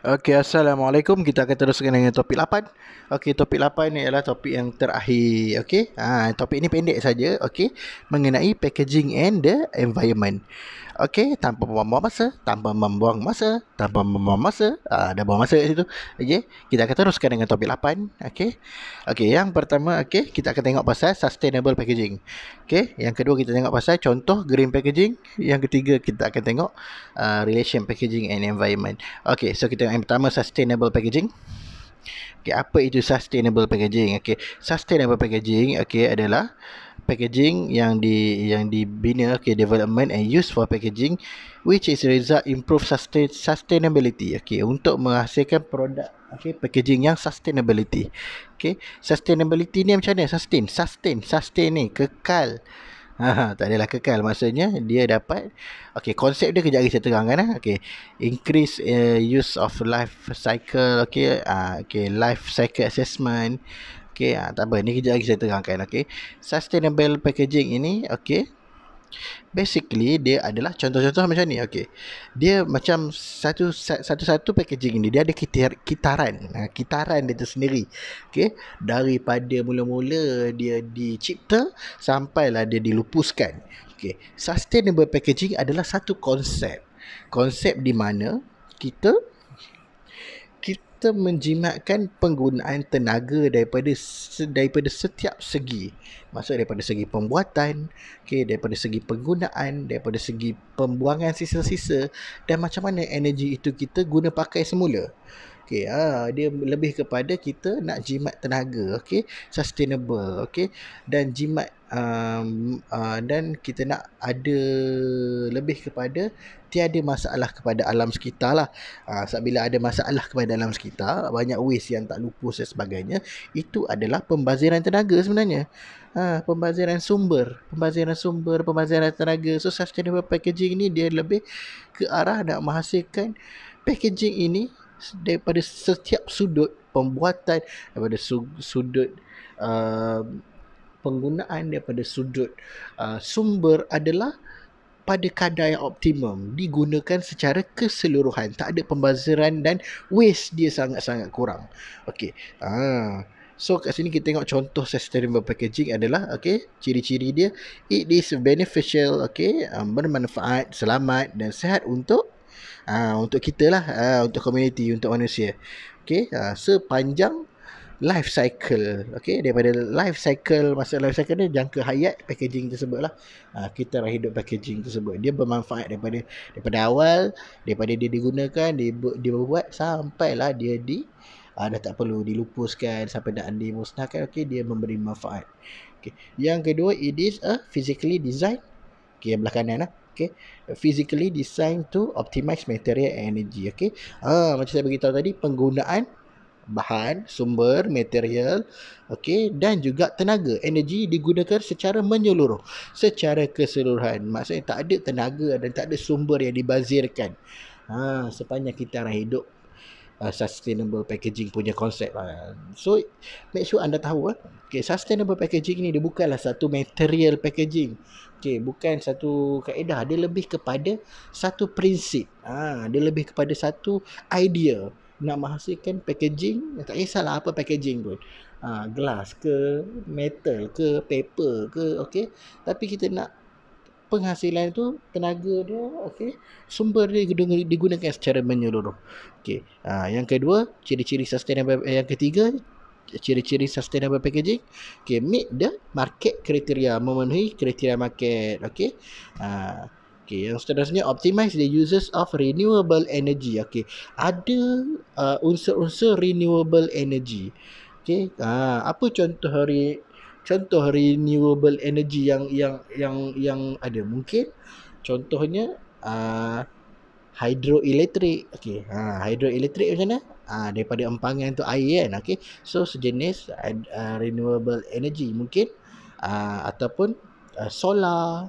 Okey, assalamualaikum. Kita akan teruskan dengan topik 8. Okey, topik 8 ini ialah topik yang terakhir. Okey. Ha, topik ni pendek saja. Okey. Mengenai packaging and the environment. Okey, tanpa membuang masa, tanpa membuang masa, tanpa membuang masa, uh, dah buang masa kat situ. Okey, kita akan teruskan dengan topik 8. Okey. Okey, yang pertama, okey, kita akan tengok pasal sustainable packaging. Okey, yang kedua kita tengok pasal contoh green packaging. Yang ketiga kita akan tengok uh, relation packaging and environment. Okey, so kita yang pertama sustainable packaging. Okey, apa itu sustainable packaging? Okey, sustainable packaging okey adalah packaging yang di yang dibina okay development and use for packaging which is result improve sustain, sustainability okay untuk menghasilkan produk okay packaging yang sustainability okay sustainability ni macam mana sustain sustain sustain ni kekal Ha, tak adalah kekal maksudnya dia dapat okey konsep dia kejap lagi saya terangkan eh okey increase uh, use of life cycle okey uh, ah, okey life cycle assessment okey ha, tak apa ni kejap lagi saya terangkan okey sustainable packaging ini okey basically dia adalah contoh-contoh macam ni okey dia macam satu satu-satu packaging ini dia ada kitar kitaran kitaran dia sendiri. okey daripada mula-mula dia dicipta sampailah dia dilupuskan okey sustainable packaging adalah satu konsep konsep di mana kita kita menjimatkan penggunaan tenaga daripada daripada setiap segi maksud daripada segi pembuatan okay, daripada segi penggunaan daripada segi pembuangan sisa-sisa dan macam mana energi itu kita guna pakai semula okay, ah ha, dia lebih kepada kita nak jimat tenaga okay, sustainable okay, dan jimat um, uh, dan kita nak ada lebih kepada tiada masalah kepada alam sekitar lah. Ha, sebab bila ada masalah kepada alam sekitar, banyak waste yang tak lupus dan sebagainya, itu adalah pembaziran tenaga sebenarnya. Ha, pembaziran sumber, pembaziran sumber, pembaziran tenaga. So, sustainable packaging ni dia lebih ke arah nak menghasilkan packaging ini daripada setiap sudut pembuatan, daripada su- sudut... Uh, penggunaan daripada sudut uh, sumber adalah pada kadar yang optimum digunakan secara keseluruhan tak ada pembaziran dan waste dia sangat-sangat kurang okey ah So kat sini kita tengok contoh sustainable packaging adalah okay, ciri-ciri dia it is beneficial okay, um, bermanfaat, selamat dan sehat untuk uh, untuk kita lah uh, untuk community, untuk manusia okay, uh, ah, sepanjang life cycle okey daripada life cycle masa life cycle ni jangka hayat packaging tersebut lah uh, kita dah hidup packaging tersebut dia bermanfaat daripada daripada awal daripada dia digunakan dia, dia buat sampailah dia di uh, dah tak perlu dilupuskan sampai dah dimusnahkan okey dia memberi manfaat okey yang kedua it is a physically designed okey belah kanan lah okay physically designed to optimize material and energy okay ah macam saya beritahu tadi penggunaan bahan, sumber, material, okay, dan juga tenaga, energi digunakan secara menyeluruh, secara keseluruhan. Maksudnya tak ada tenaga dan tak ada sumber yang dibazirkan. Ha, sepanjang kita orang hidup uh, sustainable packaging punya konsep. Ha. So, make sure anda tahu. Eh. Okay, sustainable packaging ni dia bukanlah satu material packaging. Okay, bukan satu kaedah. Dia lebih kepada satu prinsip. Ha, dia lebih kepada satu idea nak menghasilkan packaging tak kisahlah apa packaging pun ha, glass ke metal ke paper ke okey tapi kita nak penghasilan tu tenaga dia okey sumber dia digunakan secara menyeluruh okey ha, ah, yang kedua ciri-ciri sustainable eh, yang ketiga ciri-ciri sustainable packaging okey meet the market kriteria memenuhi kriteria market okey ha, ah, Okay, yang seterusnya optimize the uses of renewable energy. Okey, ada uh, unsur-unsur renewable energy. Okey, uh, ah, apa contoh hari contoh renewable energy yang yang yang yang ada? Mungkin contohnya uh, ah, hydroelectric. Okey, uh, ah, hydroelectric macam mana? Ah, daripada empangan tu air kan. Okey, so sejenis uh, renewable energy mungkin uh, ataupun uh, solar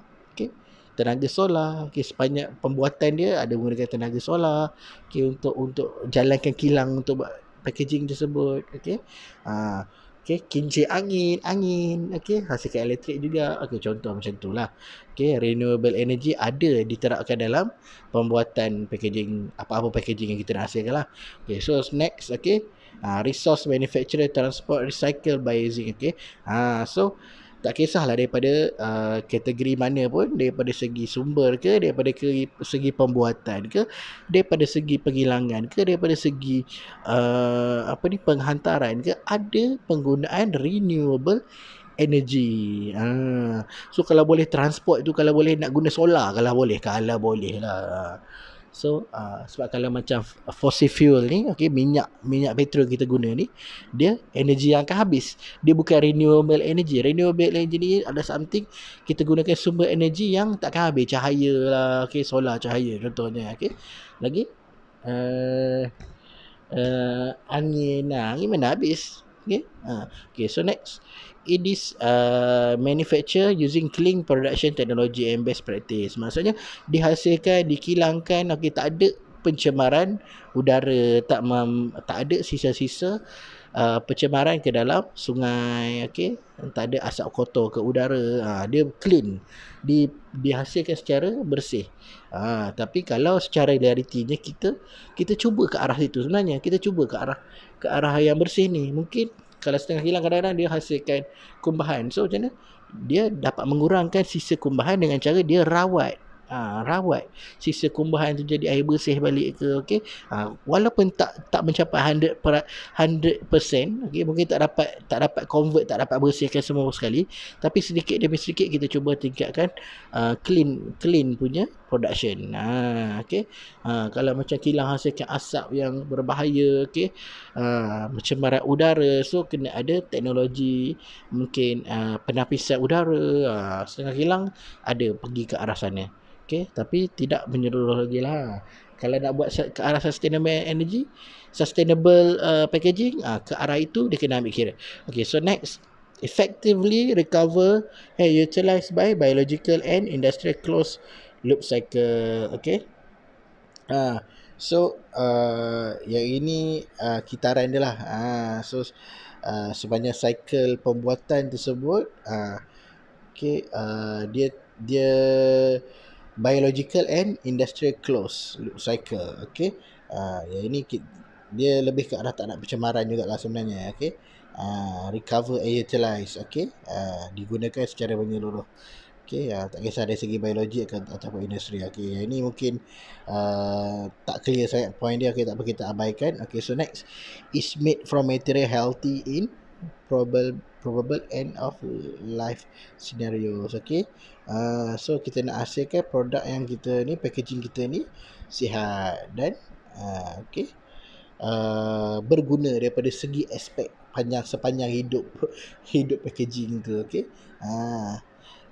tenaga solar okey sebanyak pembuatan dia ada menggunakan tenaga solar okey untuk untuk jalankan kilang untuk buat packaging tersebut okey ha okey kincir angin angin okey hasilkan elektrik juga okey contoh macam itulah okey renewable energy ada diterapkan dalam pembuatan packaging apa-apa packaging yang kita nak hasilkan lah. okey so next okey ha, resource manufacturer transport recycle by using okey ha so tak kisahlah daripada uh, kategori mana pun daripada segi sumber ke daripada ke, segi pembuatan ke daripada segi penghilangan ke daripada segi uh, apa ni penghantaran ke ada penggunaan renewable energy. Ha. So kalau boleh transport tu kalau boleh nak guna solar kalau boleh kalau boleh lah. So uh, sebab kalau macam fossil fuel ni okay, Minyak minyak petrol kita guna ni Dia energi yang akan habis Dia bukan renewable energy Renewable energy ni ada something Kita gunakan sumber energi yang tak akan habis Cahaya lah okay, Solar cahaya contohnya okay. Lagi uh, uh, Angin lah Angin mana habis okay? Uh, okay so next it is uh, manufactured using clean production technology and best practice. Maksudnya dihasilkan, dikilangkan, okay, tak ada pencemaran udara, tak mem, tak ada sisa-sisa uh, pencemaran ke dalam sungai, okay, tak ada asap kotor ke udara, uh, dia clean, di, dihasilkan secara bersih. Uh, tapi kalau secara realitinya kita kita cuba ke arah situ sebenarnya kita cuba ke arah ke arah yang bersih ni mungkin kalau setengah hilang kadang-kadang dia hasilkan kumbahan. So macam mana? Dia dapat mengurangkan sisa kumbahan dengan cara dia rawat ha, rawat sisa kumbahan tu jadi air bersih balik ke okey ha, walaupun tak tak mencapai 100 100% okey mungkin tak dapat tak dapat convert tak dapat bersihkan semua sekali tapi sedikit demi sedikit kita cuba tingkatkan uh, clean clean punya production ha okey ha, kalau macam kilang hasilkan asap yang berbahaya okey ha, mencemarat udara so kena ada teknologi mungkin uh, penapisan udara ha, setengah kilang ada pergi ke arah sana okay? tapi tidak menyeluruh lagi lah kalau nak buat ke arah sustainable energy sustainable uh, packaging uh, ke arah itu dia kena ambil kira okay, so next effectively recover and utilize by biological and industrial close loop cycle okay uh, ah, so uh, yang ini uh, kitaran dia lah uh, so uh, sebanyak cycle pembuatan tersebut uh, okay uh, dia dia biological and industrial close loop cycle okey uh, ah, ya ini dia lebih ke arah tak nak pencemaran jugaklah sebenarnya okey uh, ah, recover and utilize okey uh, ah, digunakan secara menyeluruh okey uh, tak kisah dari segi biologi ataupun industri okey ya ini mungkin uh, tak clear sangat point dia okey tak apa kita abaikan okey so next is made from material healthy in probable probable end of life scenarios okey uh, ah, so kita nak hasilkan produk yang kita ni packaging kita ni sihat dan uh, ah, okey uh, ah, berguna daripada segi aspek panjang sepanjang hidup hidup packaging tu okey ha uh,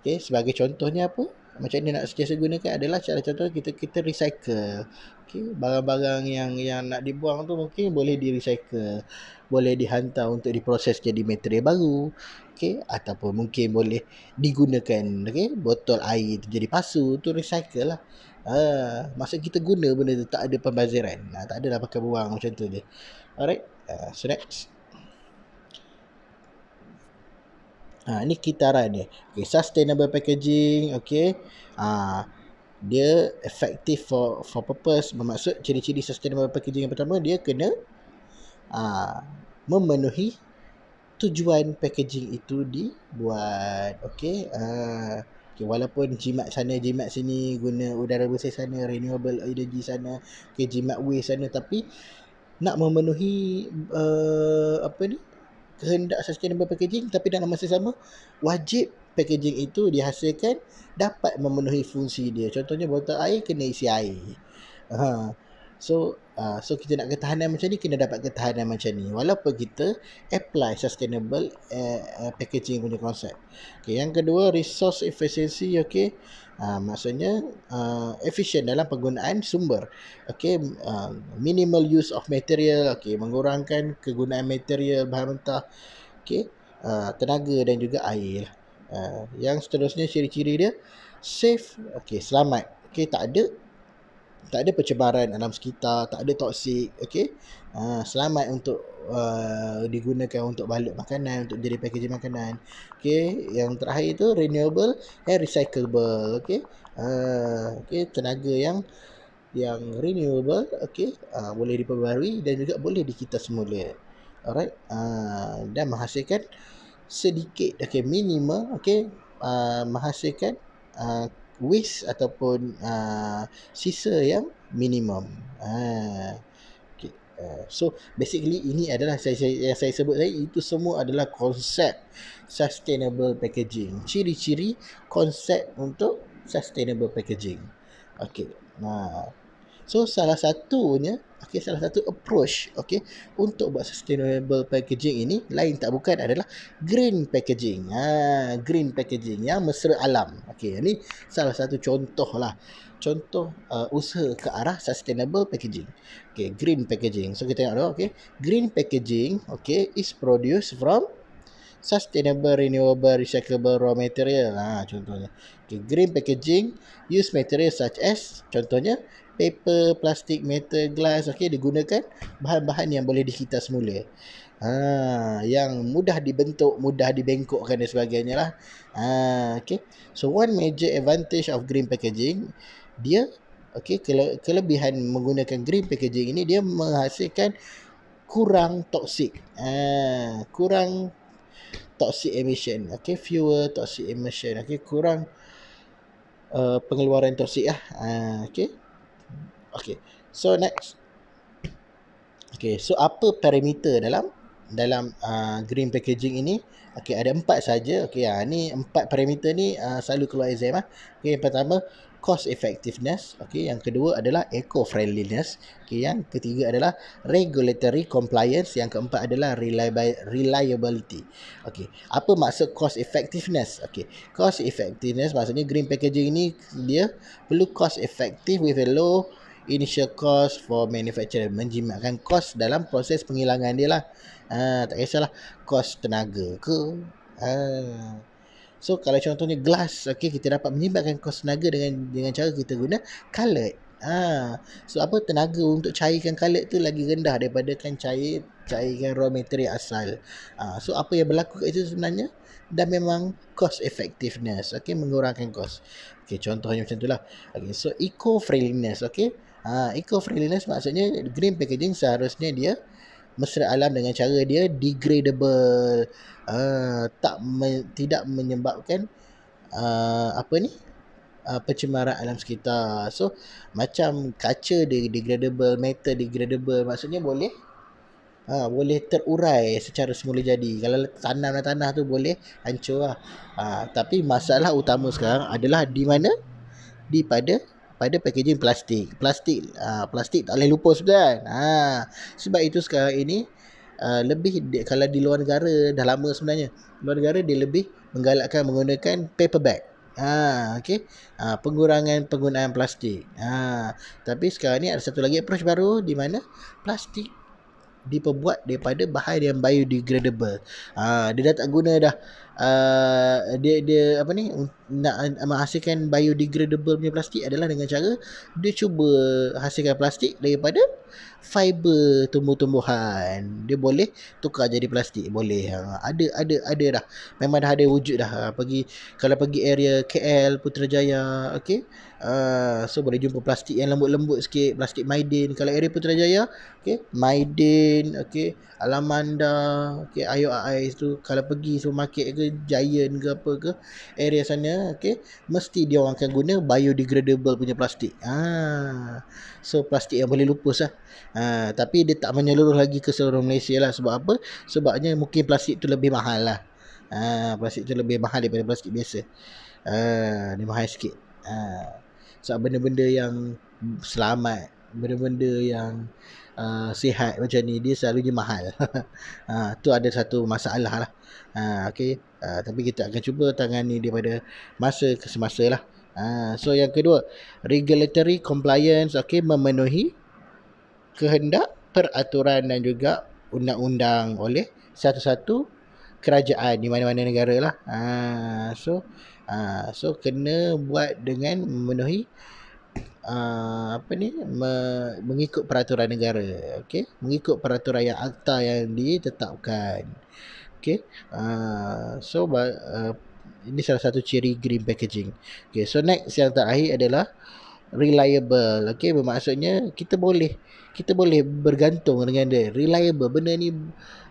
okey sebagai contohnya apa macam ni nak sentiasa gunakan adalah cara contoh kita kita recycle Okey, barang-barang yang yang nak dibuang tu mungkin boleh di recycle, boleh dihantar untuk diproses jadi material baru. Okey, ataupun mungkin boleh digunakan, okey, botol air tu jadi pasu tu recycle lah. Ha, ah, masa kita guna benda tu tak ada pembaziran. Ha, tak adalah pakai buang macam tu je. Alright, uh, so next. Ha, ini kitaran dia. Okay, sustainable packaging. Okay. Ha, dia effective for for purpose bermaksud ciri-ciri sustainable packaging yang pertama dia kena uh, memenuhi tujuan packaging itu dibuat okey uh, ah, Okay, walaupun jimat sana, jimat sini, guna udara bersih sana, renewable energy sana, okay, jimat way sana tapi nak memenuhi uh, apa ni kehendak sustainable packaging tapi dalam masa sama wajib packaging itu dihasilkan dapat memenuhi fungsi dia. Contohnya botol air kena isi air. Ha. So uh, so kita nak ketahanan macam ni kena dapat ketahanan macam ni walaupun kita apply sustainable uh, uh, packaging punya konsep. Okay, yang kedua resource efficiency okey. Uh, ah, maksudnya uh, efficient dalam penggunaan sumber. Okey uh, minimal use of material okey mengurangkan kegunaan material bahan mentah. Okey uh, tenaga dan juga air lah. Ah, yang seterusnya ciri-ciri dia safe okey selamat okey tak ada tak ada pencemaran alam sekitar tak ada toksik okey uh, ah, selamat untuk uh, digunakan untuk balut makanan untuk jadi packaging makanan okey yang terakhir itu renewable and recyclable okey uh, okey tenaga yang yang renewable okey uh, boleh diperbaharui dan juga boleh dikita semula alright uh, dan menghasilkan uh, sedikit okey minimal okey uh, menghasilkan uh, waste ataupun uh, sisa yang minimum uh, okay. uh, so basically ini adalah saya, saya yang saya sebut tadi itu semua adalah konsep sustainable packaging ciri-ciri konsep untuk sustainable packaging okey nah So salah satunya okay, salah satu approach okay, untuk buat sustainable packaging ini lain tak bukan adalah green packaging. Ha, green packaging yang mesra alam. Okay, ini salah satu contoh lah. Contoh uh, usaha ke arah sustainable packaging. Okay, green packaging. So kita tengok dulu. Okay. Green packaging okay, is produced from sustainable renewable recyclable raw material. Ha, contohnya. Okay, green packaging use material such as contohnya paper, plastik, metal, glass okey digunakan bahan-bahan yang boleh dikita semula. Ha yang mudah dibentuk, mudah dibengkokkan dan sebagainya lah. Ha okey. So one major advantage of green packaging dia okey kele- kelebihan menggunakan green packaging ini dia menghasilkan kurang toxic. Ha kurang toxic emission. Okey, fewer toxic emission. Okey, kurang Uh, pengeluaran toksik lah uh, okay. Okay. So next. Okay. So apa parameter dalam dalam uh, green packaging ini? Okay. Ada empat saja. Okay. Ya. Ni empat parameter ni uh, selalu keluar exam lah. Okay. Yang pertama cost effectiveness. Okay. Yang kedua adalah eco friendliness. Okay. Yang ketiga adalah regulatory compliance. Yang keempat adalah reliability. Okay. Apa maksud cost effectiveness? Okay. Cost effectiveness maksudnya green packaging ini dia perlu cost effective with a low initial cost for manufacturer menjimatkan cost dalam proses penghilangan dia lah uh, tak kisahlah cost tenaga ke uh. so kalau contohnya glass okey kita dapat menjimatkan kos tenaga dengan dengan cara kita guna colored Ha. So apa tenaga untuk cairkan colored tu lagi rendah daripada kan cair cairkan raw material asal. Ha. so apa yang berlaku kat situ sebenarnya dan memang cost effectiveness, okey mengurangkan cost. okay contohnya macam itulah. Okey so eco friendliness, okay Ha, eco-friendliness maksudnya green packaging seharusnya dia mesra alam dengan cara dia degradable. Ha, tak me, tidak menyebabkan uh, apa ni? Uh, pencemaran alam sekitar. So macam kaca dia degradable, metal degradable maksudnya boleh ha, boleh terurai secara semula jadi. Kalau tanam dan tanah tu boleh hancur lah. Ha, tapi masalah utama sekarang adalah di mana? Di pada pada packaging plastik. Plastik uh, plastik tak boleh lupa sebenarnya. Kan? Ah, ha sebab itu sekarang ini uh, lebih di, kalau di luar negara dah lama sebenarnya. Luar negara dia lebih menggalakkan menggunakan paper bag. Ha okey. pengurangan penggunaan plastik. Ha tapi sekarang ni ada satu lagi approach baru di mana plastik diperbuat daripada bahan yang biodegradable. Ha dia dah tak guna dah. Uh, dia dia apa ni nak menghasilkan biodegradable punya plastik adalah dengan cara dia cuba hasilkan plastik daripada fiber tumbuh-tumbuhan. Dia boleh tukar jadi plastik, boleh. Ha, ada ada ada dah. Memang dah ada wujud dah. Ha, pergi kalau pergi area KL Putrajaya, okey. Uh, so boleh jumpa plastik yang lembut-lembut sikit, plastik Maiden. Kalau area Putrajaya, okey, Maiden, okey, Alamanda, okey, IOI tu kalau pergi supermarket ke Giant ke apa ke area sana okey mesti dia orang akan guna biodegradable punya plastik ha so plastik yang boleh lupus lah. ha ah, tapi dia tak menyeluruh lagi ke seluruh Malaysia lah sebab apa sebabnya mungkin plastik tu lebih mahal lah ha plastik tu lebih mahal daripada plastik biasa ha ni mahal sikit ha sebab so, benda-benda yang selamat benda-benda yang Ah, sihat macam ni dia selalu je mahal. Ah uh, tu ada satu masalah lah. Ah uh, okey uh, tapi kita akan cuba tangani daripada masa ke semasa lah. uh, so yang kedua regulatory compliance okey memenuhi kehendak peraturan dan juga undang-undang oleh satu-satu kerajaan di mana-mana negara lah. uh, so uh, so kena buat dengan memenuhi uh, apa ni me- mengikut peraturan negara okey mengikut peraturan yang akta yang ditetapkan okey uh, so uh, ini salah satu ciri green packaging okey so next yang terakhir adalah reliable okey bermaksudnya kita boleh kita boleh bergantung dengan dia reliable benda ni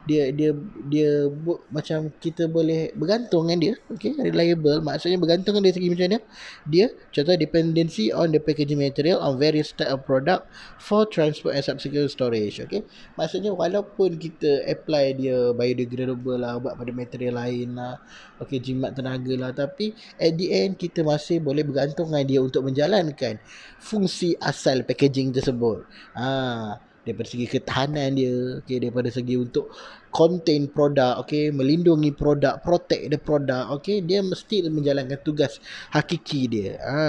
dia dia dia bu, macam kita boleh bergantung dengan dia okey reliable maksudnya bergantung dengan dia segi macam mana dia contoh dependency on the packaging material on various type of product for transport and subsequent storage okey maksudnya walaupun kita apply dia biodegradable lah buat pada material lain lah okey jimat tenaga lah tapi at the end kita masih boleh bergantung dengan dia untuk menjalankan fungsi asal packaging tersebut ah ha, lah. daripada segi ketahanan dia okey daripada segi untuk contain produk okey melindungi produk protect the produk, okey dia mesti menjalankan tugas hakiki dia ha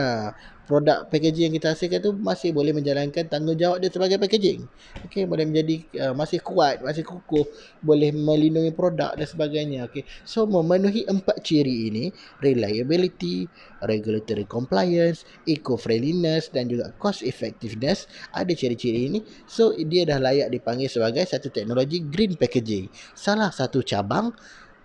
produk packaging yang kita hasilkan tu masih boleh menjalankan tanggungjawab dia sebagai packaging. Okey, boleh menjadi uh, masih kuat, masih kukuh, boleh melindungi produk dan sebagainya. Okey. So memenuhi empat ciri ini, reliability, regulatory compliance, eco-friendliness dan juga cost effectiveness, ada ciri-ciri ini. So dia dah layak dipanggil sebagai satu teknologi green packaging. Salah satu cabang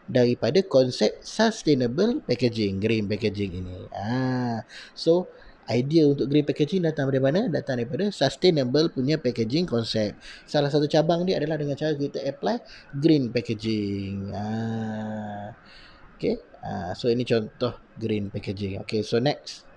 daripada konsep sustainable packaging green packaging ini. Ah. So idea untuk green packaging datang dari mana? Datang daripada sustainable punya packaging konsep Salah satu cabang dia adalah dengan cara kita apply green packaging. Ah. Okay. Ah, so ini contoh green packaging. Okay. So next.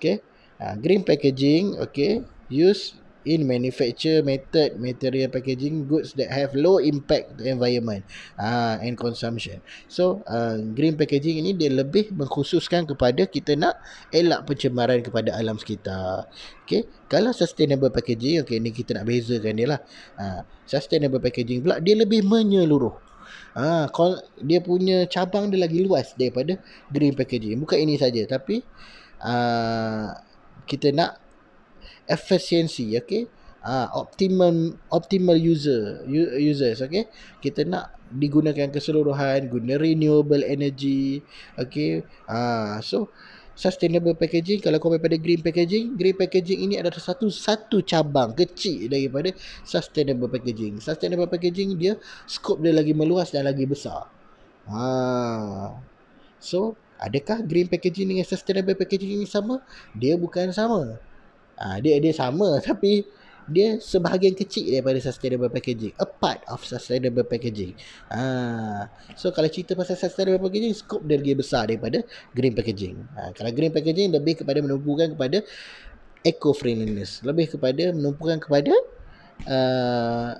Okay. Ah, green packaging. Okay. Use in manufacture method material packaging goods that have low impact to environment uh, and consumption. So uh, green packaging ini dia lebih mengkhususkan kepada kita nak elak pencemaran kepada alam sekitar. Okay, kalau sustainable packaging, okay ni kita nak bezakan dia lah. Uh, sustainable packaging pula dia lebih menyeluruh. Ah, uh, dia punya cabang dia lagi luas daripada green packaging. Bukan ini saja, tapi uh, kita nak efficiency okey uh, ah, optimum optimal user users okey kita nak digunakan keseluruhan guna renewable energy okey uh, ah, so sustainable packaging kalau kau pada green packaging green packaging ini adalah satu satu cabang kecil daripada sustainable packaging sustainable packaging dia scope dia lagi meluas dan lagi besar ha so adakah green packaging dengan sustainable packaging ini sama dia bukan sama Ah dia dia sama tapi dia sebahagian kecil daripada sustainable packaging a part of sustainable packaging ah so kalau cerita pasal sustainable packaging scope dia lebih besar daripada green packaging ah kalau green packaging lebih kepada menumpukan kepada eco friendliness lebih kepada menumpukan kepada uh,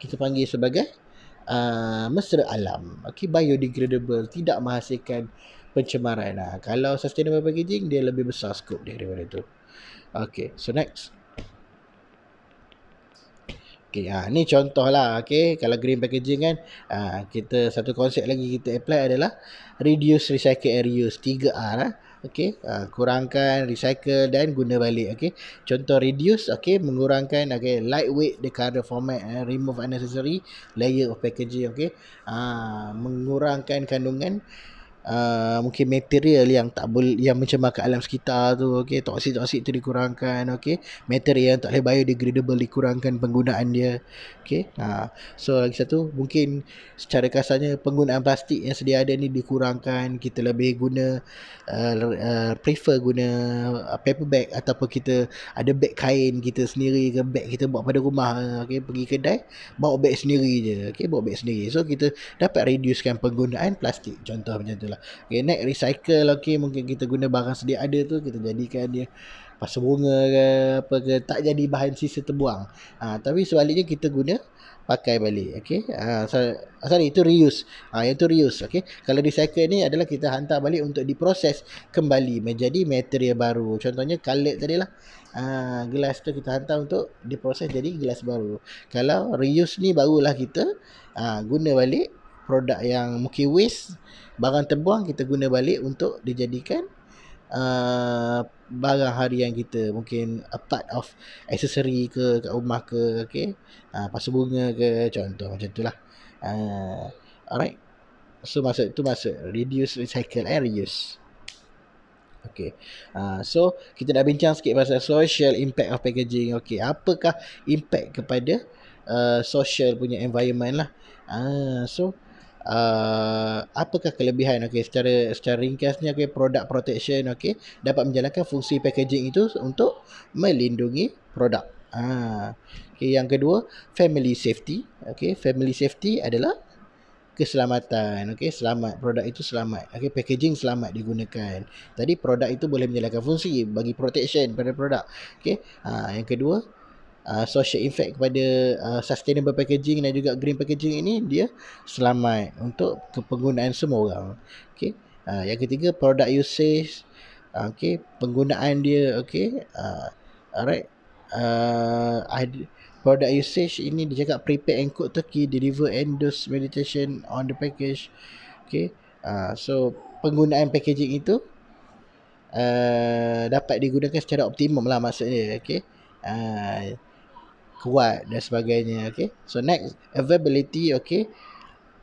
kita panggil sebagai uh, mesra alam okey biodegradable tidak menghasilkan pencemaran lah. kalau sustainable packaging dia lebih besar scope dia daripada itu Okay, so next. Okay, ha, ni contoh lah. Okay, kalau green packaging kan, ha, kita satu konsep lagi kita apply adalah reduce, recycle, and reuse. 3R lah. Okay, ha, kurangkan, recycle dan guna balik. Okay, contoh reduce, okay, mengurangkan, okay, lightweight the color format, eh, remove unnecessary layer of packaging, okay, ha, mengurangkan kandungan, uh, mungkin material yang tak boleh yang mencemar alam sekitar tu okey toksik toksik tu dikurangkan okey material yang tak boleh biodegradable dikurangkan penggunaan dia okey ha uh, so lagi satu mungkin secara kasarnya penggunaan plastik yang sedia ada ni dikurangkan kita lebih guna uh, uh, prefer guna paper bag ataupun kita ada beg kain kita sendiri ke beg kita buat pada rumah okey pergi kedai bawa beg sendiri je okey bawa beg sendiri so kita dapat reducekan penggunaan plastik contoh macam tu lah lah okay, next recycle lah. okay mungkin kita guna barang sedia ada tu kita jadikan dia pasal bunga ke apa ke tak jadi bahan sisa terbuang ha, tapi sebaliknya kita guna pakai balik okay ha, sorry itu reuse ha, yang itu reuse okay kalau recycle ni adalah kita hantar balik untuk diproses kembali menjadi material baru contohnya kalet tadi lah ha, gelas tu kita hantar untuk diproses jadi gelas baru kalau reuse ni barulah kita ha, guna balik produk yang mungkin waste barang terbuang kita guna balik untuk dijadikan Uh, barang harian kita mungkin a part of accessory ke kat rumah ke okey uh, ah, pasu bunga ke contoh macam itulah uh, ah, alright so masa itu masa reduce recycle and reuse okay uh, so kita dah bincang sikit pasal social impact of packaging okay apakah impact kepada uh, social punya environment lah uh, so uh, apakah kelebihan okey secara secara ringkasnya okey product protection okey dapat menjalankan fungsi packaging itu untuk melindungi produk ha ah, okay, yang kedua family safety okey family safety adalah keselamatan okey selamat produk itu selamat okey packaging selamat digunakan tadi produk itu boleh menjalankan fungsi bagi protection pada produk okey ha, yang kedua uh, social effect kepada uh, sustainable packaging dan juga green packaging ini dia selamat untuk kepenggunaan semua orang. Okey. Uh, yang ketiga product usage uh, okey penggunaan dia okey uh, alright uh, I, product usage ini dia cakap prepare and cook turkey deliver and meditation on the package okey uh, so penggunaan packaging itu uh, dapat digunakan secara optimum lah maksudnya okey uh, kuat dan sebagainya okay so next availability okay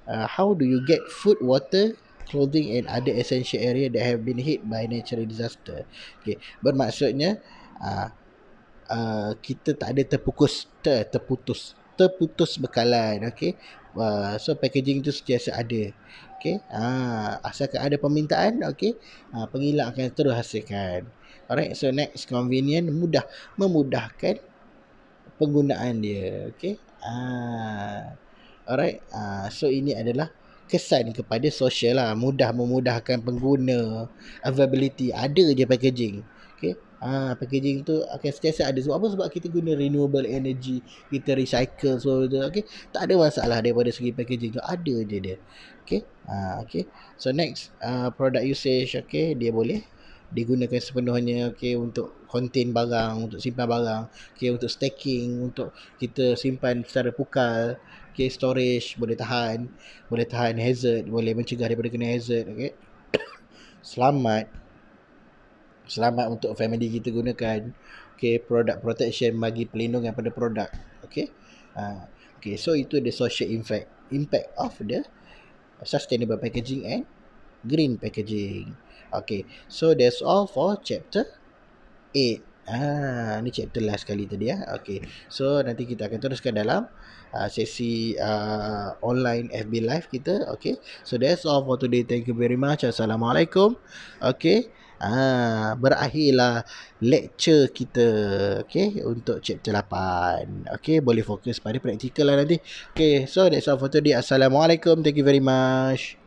uh, how do you get food water clothing and other essential area that have been hit by natural disaster okay bermaksudnya uh, uh, kita tak ada terpukus ter, terputus terputus bekalan okay uh, so packaging tu sentiasa ada okay uh, asalkan ada permintaan okay uh, pengilang akan terus hasilkan alright so next convenient mudah memudahkan penggunaan dia okey ah alright ah so ini adalah kesan kepada social lah mudah memudahkan pengguna availability ada je packaging okey ah packaging tu akan okay, sentiasa ada sebab apa sebab kita guna renewable energy kita recycle so tu okey tak ada masalah daripada segi packaging tu ada je dia okey ah okey so next ah uh, product usage okey dia boleh digunakan sepenuhnya okey untuk contain barang untuk simpan barang okey untuk stacking untuk kita simpan secara pukal okey storage boleh tahan boleh tahan hazard boleh mencegah daripada kena hazard okey selamat selamat untuk family kita gunakan okey product protection bagi perlindungan pada produk okey ha okey so itu the social impact impact of the sustainable packaging and green packaging Okay, so that's all for chapter 8. Ah, ni chapter last kali tadi ya. Okay, so nanti kita akan teruskan dalam uh, sesi uh, online FB live kita. Okay, so that's all for today. Thank you very much. Assalamualaikum. Okay, ah, berakhirlah lecture kita. Okay, untuk chapter 8. Okay, boleh fokus pada praktikal lah nanti. Okay, so that's all for today. Assalamualaikum. Thank you very much.